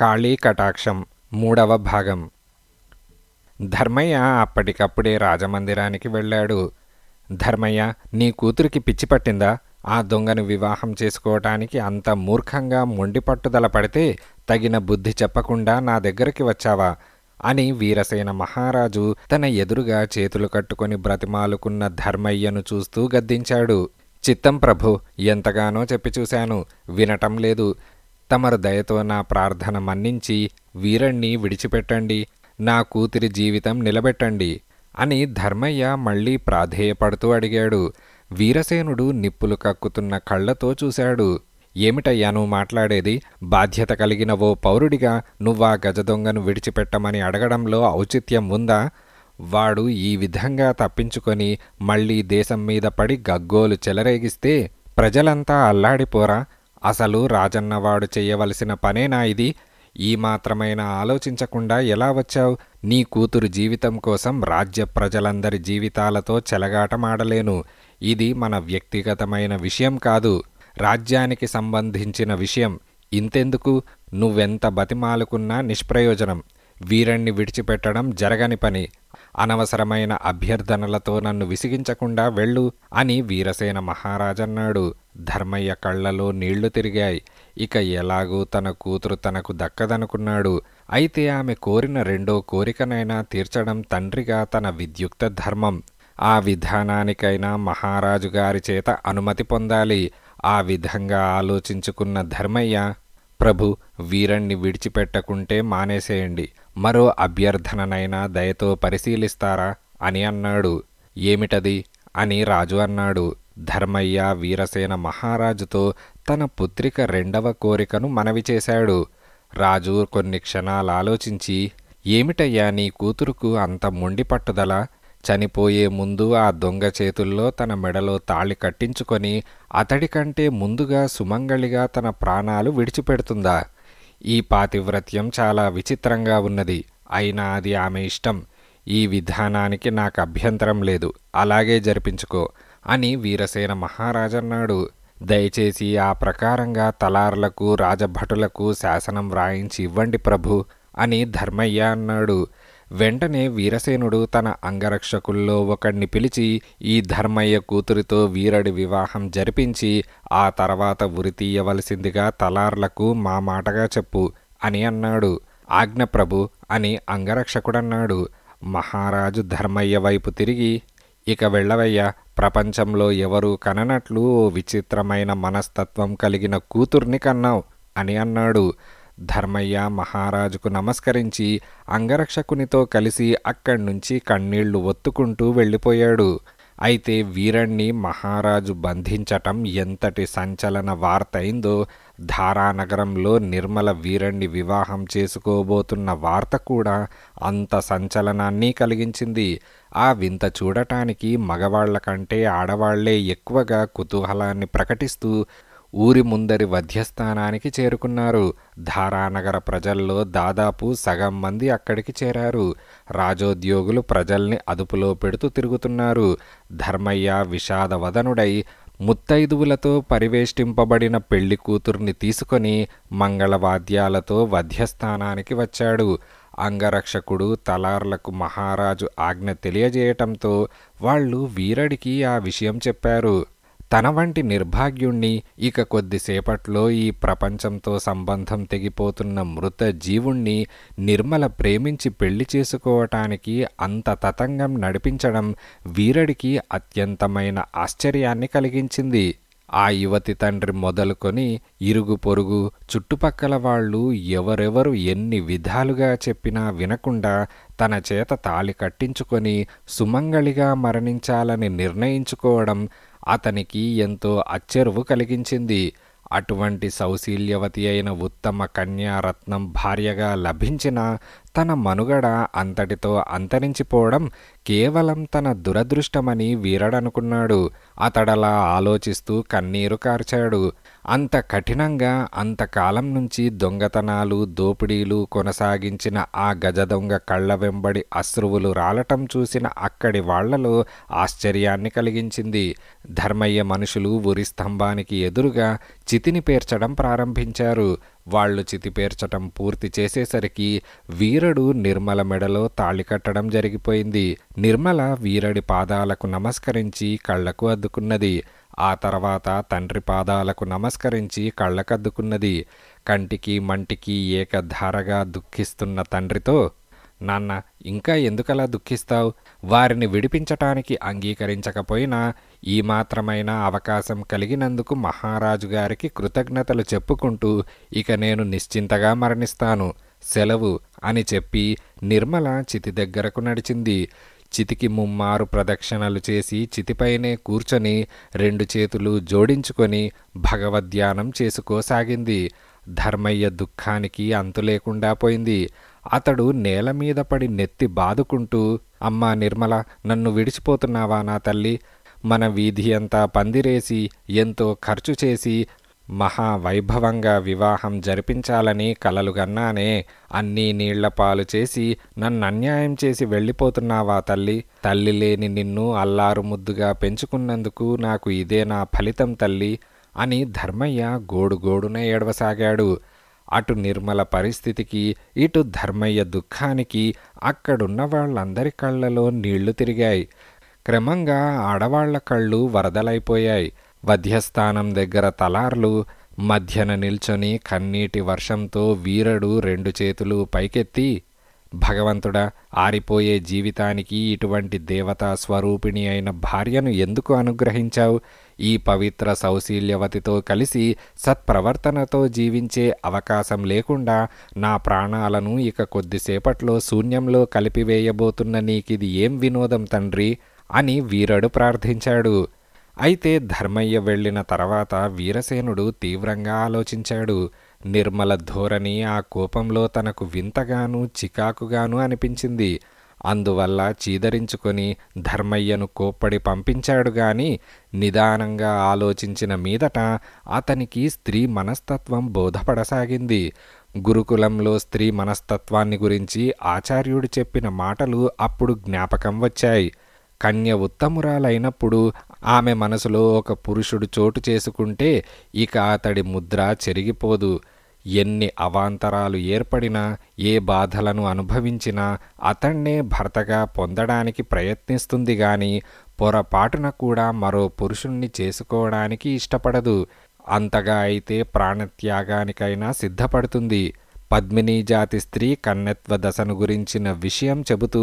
కాళీ కటాక్షం మూడవ భాగం ధర్మయ్య అప్పటికప్పుడే రాజమందిరానికి వెళ్ళాడు ధర్మయ్య నీ కూతురికి పిచ్చి పట్టిందా ఆ దొంగను వివాహం చేసుకోవటానికి అంత మూర్ఖంగా మొండి పట్టుదల పడితే తగిన బుద్ధి చెప్పకుండా నా దగ్గరికి వచ్చావా అని వీరసేన మహారాజు తన ఎదురుగా చేతులు కట్టుకొని బ్రతిమాలుకున్న ధర్మయ్యను చూస్తూ గద్దించాడు చిత్తం ప్రభు ఎంతగానో చెప్పి చూశాను వినటం లేదు తమరు దయతో నా ప్రార్థన మన్నించి వీరణ్ణి విడిచిపెట్టండి నా కూతురి జీవితం నిలబెట్టండి అని ధర్మయ్య మళ్లీ ప్రాధేయపడుతూ అడిగాడు వీరసేనుడు నిప్పులు కక్కుతున్న కళ్లతో చూశాడు ఏమిటయ్యా నువ్వు మాట్లాడేది బాధ్యత కలిగిన ఓ పౌరుడిగా నువ్వా గజదొంగను విడిచిపెట్టమని అడగడంలో ఔచిత్యం ఉందా వాడు ఈ విధంగా తప్పించుకొని మళ్ళీ దేశం మీద పడి గగ్గోలు చెలరేగిస్తే ప్రజలంతా అల్లాడిపోరా అసలు రాజన్నవాడు చేయవలసిన పనేనా ఇది ఈ మాత్రమైన ఆలోచించకుండా ఎలా వచ్చావు నీ కూతురు జీవితం కోసం రాజ్య ప్రజలందరి జీవితాలతో చెలగాటమాడలేను ఇది మన వ్యక్తిగతమైన విషయం కాదు రాజ్యానికి సంబంధించిన విషయం ఇంతెందుకు నువ్వెంత బతిమాలుకున్నా నిష్ప్రయోజనం వీరణ్ణి విడిచిపెట్టడం జరగని పని అనవసరమైన అభ్యర్థనలతో నన్ను విసిగించకుండా వెళ్ళు అని వీరసేన మహారాజన్నాడు ధర్మయ్య కళ్ళలో నీళ్లు తిరిగాయి ఇక ఎలాగూ తన కూతురు తనకు దక్కదనుకున్నాడు అయితే ఆమె కోరిన రెండో కోరికనైనా తీర్చడం తండ్రిగా తన విద్యుక్త ధర్మం ఆ విధానానికైనా మహారాజుగారి చేత అనుమతి పొందాలి ఆ విధంగా ఆలోచించుకున్న ధర్మయ్య ప్రభు వీరణ్ణి విడిచిపెట్టకుంటే మానేసేయండి మరో అభ్యర్థననైనా దయతో పరిశీలిస్తారా అని అన్నాడు ఏమిటది అని రాజు అన్నాడు ధర్మయ్య వీరసేన మహారాజుతో తన పుత్రిక రెండవ కోరికను మనవి చేశాడు రాజు కొన్ని క్షణాలు ఆలోచించి ఏమిటయ్యా నీ కూతురుకు అంత మొండి పట్టుదల చనిపోయే ముందు ఆ దొంగ చేతుల్లో తన మెడలో తాళి కట్టించుకొని అతడి కంటే ముందుగా సుమంగళిగా తన ప్రాణాలు విడిచిపెడుతుందా ఈ పాతివ్రత్యం చాలా విచిత్రంగా ఉన్నది అయినా అది ఆమె ఇష్టం ఈ విధానానికి నాకు అభ్యంతరం లేదు అలాగే జరిపించుకో అని వీరసేన మహారాజన్నాడు దయచేసి ఆ ప్రకారంగా తలార్లకు రాజభటులకు శాసనం వ్రాయించి ఇవ్వండి ప్రభు అని ధర్మయ్య అన్నాడు వెంటనే వీరసేనుడు తన అంగరక్షకుల్లో ఒకణ్ణి పిలిచి ఈ ధర్మయ్య కూతురితో వీరడి వివాహం జరిపించి ఆ తర్వాత ఉరితీయవలసిందిగా తలార్లకు మా మాటగా చెప్పు అని అన్నాడు ఆజ్ఞప్రభు అని అంగరక్షకుడన్నాడు మహారాజు ధర్మయ్య వైపు తిరిగి ఇక వెళ్ళవయ్యా ప్రపంచంలో ఎవరూ కననట్లు విచిత్రమైన మనస్తత్వం కలిగిన కూతుర్ని కన్నావు అని అన్నాడు ధర్మయ్య మహారాజుకు నమస్కరించి అంగరక్షకునితో కలిసి అక్కడ్నుంచి కన్నీళ్లు ఒత్తుకుంటూ వెళ్ళిపోయాడు అయితే వీరణ్ణి మహారాజు బంధించటం ఎంతటి సంచలన వార్త అయిందో ధారానగరంలో నిర్మల వీరణ్ణి వివాహం చేసుకోబోతున్న వార్త కూడా అంత సంచలనాన్ని కలిగించింది ఆ వింత చూడటానికి మగవాళ్ల కంటే ఆడవాళ్లే ఎక్కువగా కుతూహలాన్ని ప్రకటిస్తూ ఊరి ముందరి వధ్యస్థానానికి చేరుకున్నారు ధారానగర ప్రజల్లో దాదాపు సగం మంది అక్కడికి చేరారు రాజోద్యోగులు ప్రజల్ని అదుపులో పెడుతూ తిరుగుతున్నారు ధర్మయ్య విషాదవదనుడై ముత్తైదువులతో పరివేష్టింపబడిన పెళ్లి కూతుర్ని తీసుకొని మంగళవాద్యాలతో వధ్యస్థానానికి వచ్చాడు అంగరక్షకుడు తలార్లకు మహారాజు ఆజ్ఞ తెలియజేయటంతో వాళ్ళు వీరడికి ఆ విషయం చెప్పారు తన వంటి నిర్భాగ్యుణ్ణి ఇక కొద్దిసేపట్లో ఈ ప్రపంచంతో సంబంధం తెగిపోతున్న మృత జీవుణ్ణి నిర్మల ప్రేమించి పెళ్లి చేసుకోవటానికి అంత తతంగం నడిపించడం వీరడికి అత్యంతమైన ఆశ్చర్యాన్ని కలిగించింది ఆ యువతి తండ్రి మొదలుకొని ఇరుగు పొరుగు చుట్టుపక్కల వాళ్ళు ఎవరెవరు ఎన్ని విధాలుగా చెప్పినా వినకుండా తన చేత తాలి కట్టించుకొని సుమంగళిగా మరణించాలని నిర్ణయించుకోవడం అతనికి ఎంతో అచ్చెరువు కలిగించింది అటువంటి సౌశీల్యవతి అయిన ఉత్తమ కన్యారత్నం భార్యగా లభించిన తన మనుగడ అంతటితో అంతరించిపోవడం కేవలం తన దురదృష్టమని వీరడనుకున్నాడు అతడలా ఆలోచిస్తూ కన్నీరు కార్చాడు అంత కఠినంగా అంతకాలం నుంచి దొంగతనాలు దోపిడీలు కొనసాగించిన ఆ గజ దొంగ కళ్ళ వెంబడి అశ్రువులు రాలటం చూసిన అక్కడి వాళ్లలో ఆశ్చర్యాన్ని కలిగించింది ధర్మయ్య మనుషులు ఉరి స్తంభానికి ఎదురుగా చితిని పేర్చడం ప్రారంభించారు వాళ్లు పేర్చటం పూర్తి చేసేసరికి వీరడు నిర్మల మెడలో తాళి కట్టడం జరిగిపోయింది నిర్మల వీరడి పాదాలకు నమస్కరించి కళ్లకు అద్దుకున్నది ఆ తర్వాత తండ్రి పాదాలకు నమస్కరించి కళ్ళకద్దుకున్నది కంటికి మంటికి ఏకధారగా దుఃఖిస్తున్న తండ్రితో నాన్న ఇంకా ఎందుకలా దుఃఖిస్తావు వారిని విడిపించటానికి అంగీకరించకపోయినా ఈ మాత్రమైన అవకాశం కలిగినందుకు మహారాజు గారికి కృతజ్ఞతలు చెప్పుకుంటూ ఇక నేను నిశ్చింతగా మరణిస్తాను సెలవు అని చెప్పి నిర్మల చితి దగ్గరకు నడిచింది చితికి ముమ్మారు ప్రదక్షిణలు చేసి చితిపైనే కూర్చొని రెండు చేతులు జోడించుకొని భగవద్ధ్యానం చేసుకోసాగింది ధర్మయ్య దుఃఖానికి అంతు లేకుండా పోయింది అతడు నేల మీద పడి నెత్తి బాదుకుంటూ అమ్మా నిర్మల నన్ను విడిచిపోతున్నావా నా తల్లి మన వీధి అంతా పందిరేసి ఎంతో ఖర్చు చేసి మహావైభవంగా వివాహం జరిపించాలని కలలుగన్నానే అన్నీ నీళ్లపాలు చేసి నన్నన్యాయం చేసి వెళ్ళిపోతున్నావా తల్లి తల్లి లేని నిన్ను అల్లారు ముద్దుగా పెంచుకున్నందుకు నాకు ఇదే నా ఫలితం తల్లి అని ధర్మయ్య గోడుగోడున ఏడవసాగాడు అటు నిర్మల పరిస్థితికి ఇటు ధర్మయ్య దుఃఖానికి అక్కడున్న వాళ్ళందరి కళ్ళలో నీళ్లు తిరిగాయి క్రమంగా ఆడవాళ్ల కళ్ళు వరదలైపోయాయి వధ్యస్థానం దగ్గర తలార్లు మధ్యన నిల్చొని కన్నీటి వర్షంతో వీరడు రెండు చేతులు పైకెత్తి భగవంతుడ ఆరిపోయే జీవితానికి ఇటువంటి దేవతా స్వరూపిణి అయిన భార్యను ఎందుకు అనుగ్రహించావు ఈ పవిత్ర సౌశీల్యవతితో కలిసి సత్ప్రవర్తనతో జీవించే అవకాశం లేకుండా నా ప్రాణాలను ఇక కొద్దిసేపట్లో శూన్యంలో కలిపివేయబోతున్న నీకిది ఏం వినోదం తండ్రి అని వీరడు ప్రార్థించాడు అయితే ధర్మయ్య వెళ్ళిన తర్వాత వీరసేనుడు తీవ్రంగా ఆలోచించాడు నిర్మల ధోరణి ఆ కోపంలో తనకు వింతగాను చికాకుగాను అనిపించింది అందువల్ల చీదరించుకొని ధర్మయ్యను కోప్పడి పంపించాడు గాని నిదానంగా ఆలోచించిన మీదట అతనికి స్త్రీ మనస్తత్వం బోధపడసాగింది గురుకులంలో స్త్రీ మనస్తత్వాన్ని గురించి ఆచార్యుడు చెప్పిన మాటలు అప్పుడు జ్ఞాపకం వచ్చాయి కన్య ఉత్తమురాలైనప్పుడు ఆమె మనసులో ఒక పురుషుడు చోటు చేసుకుంటే ఇక అతడి ముద్ర చెరిగిపోదు ఎన్ని అవాంతరాలు ఏర్పడినా ఏ బాధలను అనుభవించినా అతన్నే భర్తగా పొందడానికి ప్రయత్నిస్తుంది గాని పొరపాటున కూడా మరో పురుషుణ్ణి చేసుకోవడానికి ఇష్టపడదు అంతగా అయితే ప్రాణత్యాగానికైనా సిద్ధపడుతుంది పద్మినీ జాతి స్త్రీ కన్నెత్వ దశను గురించిన విషయం చెబుతూ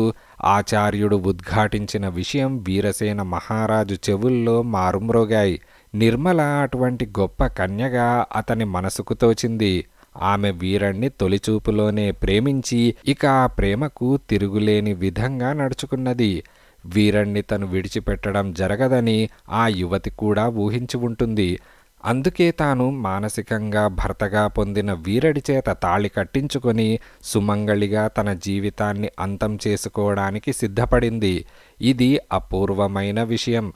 ఆచార్యుడు ఉద్ఘాటించిన విషయం వీరసేన మహారాజు చెవుల్లో మారుమ్రోగాయి నిర్మల అటువంటి గొప్ప కన్యగా అతని మనసుకు తోచింది ఆమె వీరణ్ణి తొలిచూపులోనే ప్రేమించి ఇక ఆ ప్రేమకు తిరుగులేని విధంగా నడుచుకున్నది వీరణ్ణి తను విడిచిపెట్టడం జరగదని ఆ యువతి కూడా ఊహించి ఉంటుంది అందుకే తాను మానసికంగా భర్తగా పొందిన వీరడి చేత తాళి కట్టించుకొని సుమంగళిగా తన జీవితాన్ని అంతం చేసుకోవడానికి సిద్ధపడింది ఇది అపూర్వమైన విషయం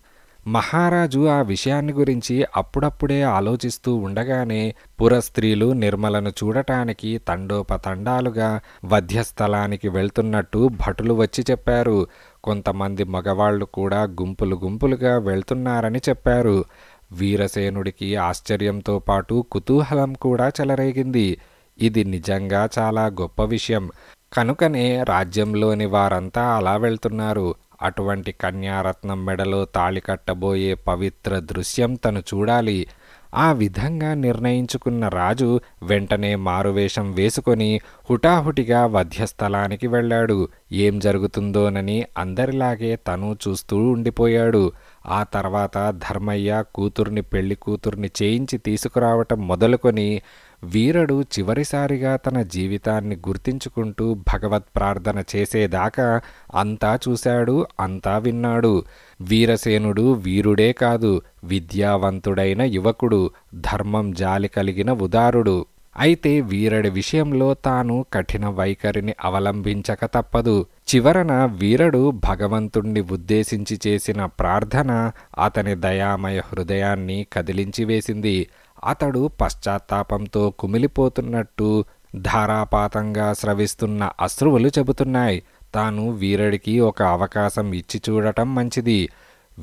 మహారాజు ఆ విషయాన్ని గురించి అప్పుడప్పుడే ఆలోచిస్తూ ఉండగానే పురస్త్రీలు నిర్మలను చూడటానికి తండోపతండాలుగా వధ్యస్థలానికి వెళ్తున్నట్టు భటులు వచ్చి చెప్పారు కొంతమంది మగవాళ్లు కూడా గుంపులు గుంపులుగా వెళ్తున్నారని చెప్పారు వీరసేనుడికి ఆశ్చర్యంతో పాటు కుతూహలం కూడా చెలరేగింది ఇది నిజంగా చాలా గొప్ప విషయం కనుకనే రాజ్యంలోని వారంతా అలా వెళ్తున్నారు అటువంటి కన్యారత్నం మెడలో తాళి కట్టబోయే పవిత్ర దృశ్యం తను చూడాలి ఆ విధంగా నిర్ణయించుకున్న రాజు వెంటనే మారువేషం వేసుకొని హుటాహుటిగా వధ్యస్థలానికి వెళ్ళాడు ఏం జరుగుతుందోనని అందరిలాగే తను చూస్తూ ఉండిపోయాడు ఆ తర్వాత ధర్మయ్య కూతుర్ని పెళ్లి కూతుర్ని చేయించి తీసుకురావటం మొదలుకొని వీరడు చివరిసారిగా తన జీవితాన్ని గుర్తించుకుంటూ భగవత్ ప్రార్థన చేసేదాకా అంతా చూశాడు అంతా విన్నాడు వీరసేనుడు వీరుడే కాదు విద్యావంతుడైన యువకుడు ధర్మం జాలి కలిగిన ఉదారుడు అయితే వీరడి విషయంలో తాను కఠిన వైఖరిని అవలంబించక తప్పదు చివరన వీరడు భగవంతుణ్ణి ఉద్దేశించి చేసిన ప్రార్థన అతని దయామయ హృదయాన్ని కదిలించివేసింది అతడు పశ్చాత్తాపంతో కుమిలిపోతున్నట్టు ధారాపాతంగా స్రవిస్తున్న అశ్రువులు చెబుతున్నాయి తాను వీరడికి ఒక అవకాశం ఇచ్చి చూడటం మంచిది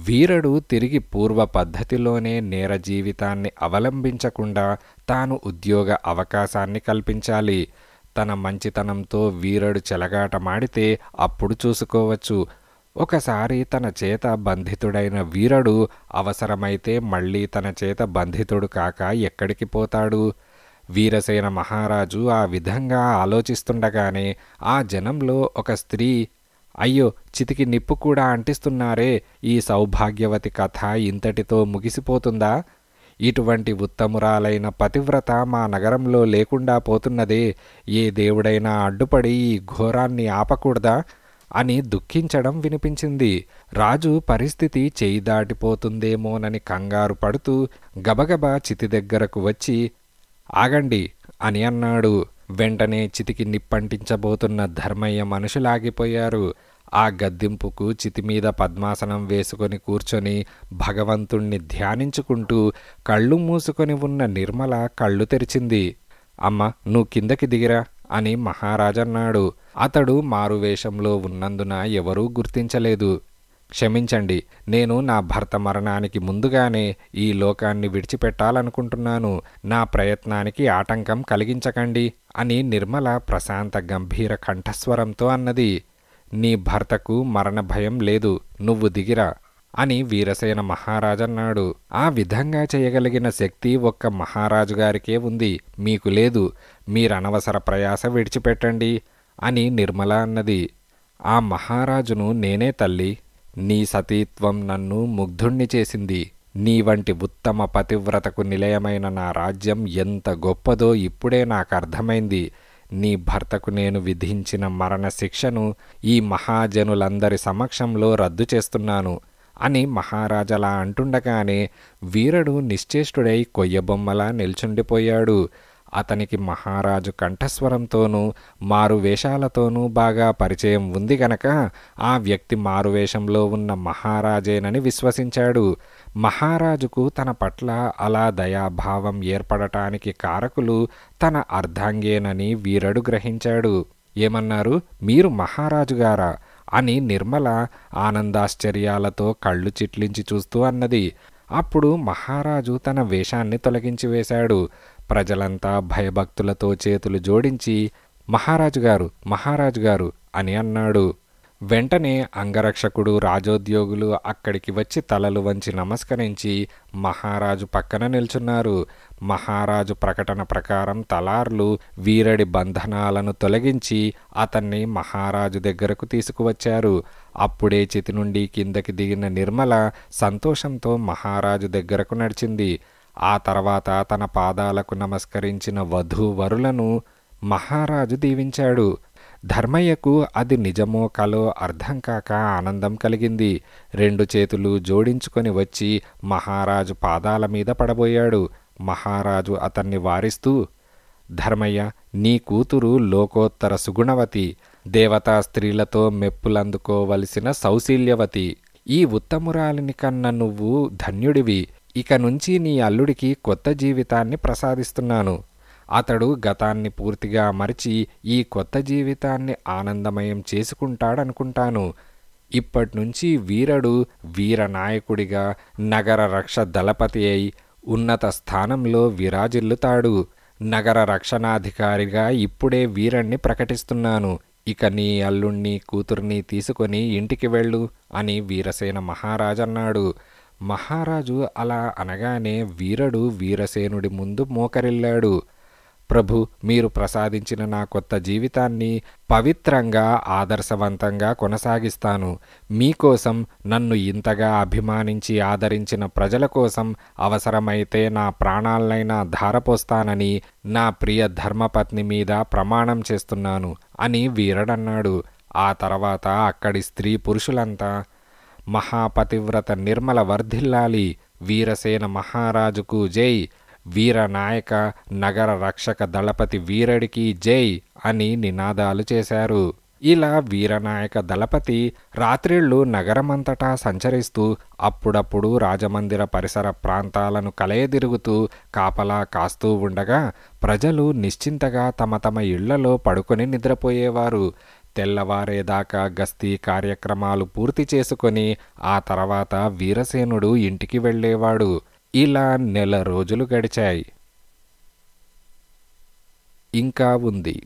వీరుడు తిరిగి పూర్వ పద్ధతిలోనే నేర జీవితాన్ని అవలంబించకుండా తాను ఉద్యోగ అవకాశాన్ని కల్పించాలి తన మంచితనంతో వీరుడు చెలగాటమాడితే అప్పుడు చూసుకోవచ్చు ఒకసారి తన చేత బంధితుడైన వీరుడు అవసరమైతే మళ్ళీ తన చేత బంధితుడు కాక ఎక్కడికి పోతాడు వీరసేన మహారాజు ఆ విధంగా ఆలోచిస్తుండగానే ఆ జనంలో ఒక స్త్రీ అయ్యో చితికి నిప్పు కూడా అంటిస్తున్నారే ఈ సౌభాగ్యవతి కథ ఇంతటితో ముగిసిపోతుందా ఇటువంటి ఉత్తమురాలైన పతివ్రత మా నగరంలో లేకుండా పోతున్నదే ఏ దేవుడైనా అడ్డుపడి ఈ ఘోరాన్ని ఆపకూడదా అని దుఃఖించడం వినిపించింది రాజు పరిస్థితి చేయి దాటిపోతుందేమోనని కంగారు పడుతూ గబగబ చితి దగ్గరకు వచ్చి ఆగండి అని అన్నాడు వెంటనే చితికి నిప్పంటించబోతున్న ధర్మయ్య మనుషులాగిపోయారు ఆ గద్దింపుకు చితిమీద పద్మాసనం వేసుకొని కూర్చొని భగవంతుణ్ణి ధ్యానించుకుంటూ కళ్ళు మూసుకొని ఉన్న నిర్మల కళ్ళు తెరిచింది అమ్మ నువ్వు కిందకి దిగిరా అని మహారాజన్నాడు అతడు మారువేషంలో ఉన్నందున ఎవరూ గుర్తించలేదు క్షమించండి నేను నా భర్త మరణానికి ముందుగానే ఈ లోకాన్ని విడిచిపెట్టాలనుకుంటున్నాను నా ప్రయత్నానికి ఆటంకం కలిగించకండి అని నిర్మల ప్రశాంత గంభీర కంఠస్వరంతో అన్నది నీ భర్తకు మరణ భయం లేదు నువ్వు దిగిరా అని వీరసేన మహారాజన్నాడు ఆ విధంగా చేయగలిగిన శక్తి ఒక్క మహారాజు గారికే ఉంది మీకు లేదు మీరనవసర ప్రయాస విడిచిపెట్టండి అని నిర్మల అన్నది ఆ మహారాజును నేనే తల్లి నీ సతీత్వం నన్ను ముగ్ధుణ్ణి చేసింది నీ వంటి ఉత్తమ పతివ్రతకు నిలయమైన నా రాజ్యం ఎంత గొప్పదో ఇప్పుడే నాకు అర్థమైంది నీ భర్తకు నేను విధించిన మరణశిక్షను ఈ మహాజనులందరి సమక్షంలో రద్దు చేస్తున్నాను అని మహారాజలా అంటుండగానే వీరుడు నిశ్చేష్టుడై కొయ్యబొమ్మలా నిల్చుండిపోయాడు అతనికి మహారాజు కంఠస్వరంతోనూ మారువేషాలతోనూ బాగా పరిచయం ఉంది గనక ఆ వ్యక్తి మారువేషంలో ఉన్న మహారాజేనని విశ్వసించాడు మహారాజుకు తన పట్ల అలా దయాభావం ఏర్పడటానికి కారకులు తన అర్ధాంగేనని వీరడు గ్రహించాడు ఏమన్నారు మీరు మహారాజుగారా అని నిర్మల ఆనందాశ్చర్యాలతో కళ్ళు చిట్లించి చూస్తూ అన్నది అప్పుడు మహారాజు తన వేషాన్ని తొలగించి వేశాడు ప్రజలంతా భయభక్తులతో చేతులు జోడించి మహారాజుగారు మహారాజుగారు అని అన్నాడు వెంటనే అంగరక్షకుడు రాజోద్యోగులు అక్కడికి వచ్చి తలలు వంచి నమస్కరించి మహారాజు పక్కన నిల్చున్నారు మహారాజు ప్రకటన ప్రకారం తలార్లు వీరడి బంధనాలను తొలగించి అతన్ని మహారాజు దగ్గరకు తీసుకువచ్చారు అప్పుడే చితి నుండి కిందకి దిగిన నిర్మల సంతోషంతో మహారాజు దగ్గరకు నడిచింది ఆ తర్వాత తన పాదాలకు నమస్కరించిన వధూవరులను మహారాజు దీవించాడు ధర్మయ్యకు అది నిజమో కలో అర్థం కాక ఆనందం కలిగింది రెండు చేతులు జోడించుకొని వచ్చి మహారాజు పాదాల మీద పడబోయాడు మహారాజు అతన్ని వారిస్తూ ధర్మయ్య నీ కూతురు లోకోత్తర సుగుణవతి దేవతా స్త్రీలతో మెప్పులందుకోవలసిన సౌశీల్యవతి ఈ ఉత్తమురాలిని కన్న నువ్వు ధన్యుడివి ఇక నుంచి నీ అల్లుడికి కొత్త జీవితాన్ని ప్రసాదిస్తున్నాను అతడు గతాన్ని పూర్తిగా మరిచి ఈ కొత్త జీవితాన్ని ఆనందమయం చేసుకుంటాడనుకుంటాను ఇప్పటినుంచి నుంచి వీరడు వీరనాయకుడిగా నగర రక్ష దళపతి అయి ఉన్నత స్థానంలో విరాజిల్లుతాడు నగర రక్షణాధికారిగా ఇప్పుడే వీరణ్ణి ప్రకటిస్తున్నాను ఇక నీ అల్లుణ్ణి కూతుర్ని తీసుకొని ఇంటికి వెళ్ళు అని వీరసేన మహారాజన్నాడు మహారాజు అలా అనగానే వీరడు వీరసేనుడి ముందు మోకరిల్లాడు ప్రభు మీరు ప్రసాదించిన నా కొత్త జీవితాన్ని పవిత్రంగా ఆదర్శవంతంగా కొనసాగిస్తాను మీకోసం నన్ను ఇంతగా అభిమానించి ఆదరించిన ప్రజల కోసం అవసరమైతే నా ప్రాణాలనైనా ధారపోస్తానని నా ప్రియ ధర్మపత్ని మీద ప్రమాణం చేస్తున్నాను అని వీరడన్నాడు ఆ తర్వాత అక్కడి స్త్రీ పురుషులంతా మహాపతివ్రత నిర్మల వర్ధిల్లాలి వీరసేన మహారాజుకు జై వీరనాయక నగర రక్షక దళపతి వీరడికి జై అని నినాదాలు చేశారు ఇలా వీరనాయక దళపతి రాత్రిళ్ళు నగరమంతటా సంచరిస్తూ అప్పుడప్పుడు రాజమందిర పరిసర ప్రాంతాలను కలయదిరుగుతూ కాపలా కాస్తూ ఉండగా ప్రజలు నిశ్చింతగా తమ తమ ఇళ్లలో పడుకొని నిద్రపోయేవారు తెల్లవారేదాకా గస్తీ కార్యక్రమాలు పూర్తి చేసుకొని ఆ తర్వాత వీరసేనుడు ఇంటికి వెళ్ళేవాడు ఇలా నెల రోజులు గడిచాయి ఇంకా ఉంది